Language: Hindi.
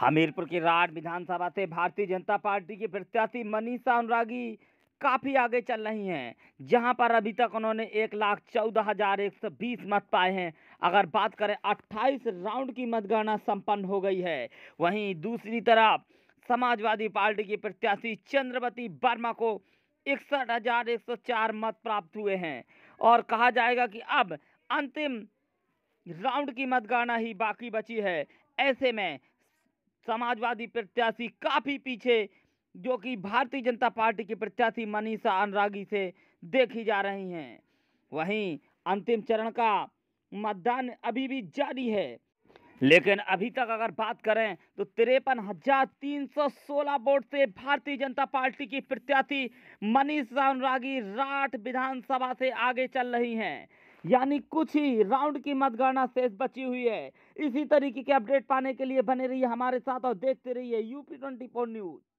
हमीरपुर की राड विधानसभा से भारतीय जनता पार्टी की प्रत्याशी मनीषा अनुरागी काफ़ी आगे चल रही हैं जहां पर अभी तक उन्होंने एक लाख चौदह हज़ार एक सौ बीस मत पाए हैं अगर बात करें अट्ठाईस राउंड की मतगणना संपन्न हो गई है वहीं दूसरी तरफ समाजवादी पार्टी की प्रत्याशी चंद्रवती वर्मा को इकसठ हज़ार एक सौ चार मत प्राप्त हुए हैं और कहा जाएगा कि अब अंतिम राउंड की मतगणना ही बाकी बची है ऐसे में समाजवादी प्रत्याशी काफ़ी पीछे जो कि भारतीय जनता पार्टी के प्रत्याशी मनीषा अनुरागी से देखी जा रही हैं वहीं अंतिम चरण का मतदान अभी भी जारी है लेकिन अभी तक अगर बात करें तो तिरपन हजार तीन सौ सोलह वोट से भारतीय जनता पार्टी की प्रत्याशी मनीषा अनुरागी राठ विधानसभा से आगे चल रही हैं यानी कुछ ही राउंड की मतगणना शेष बची हुई है इसी तरीके के अपडेट पाने के लिए बने रहिए हमारे साथ और देखते रहिए यूपी ट्वेंटी न्यूज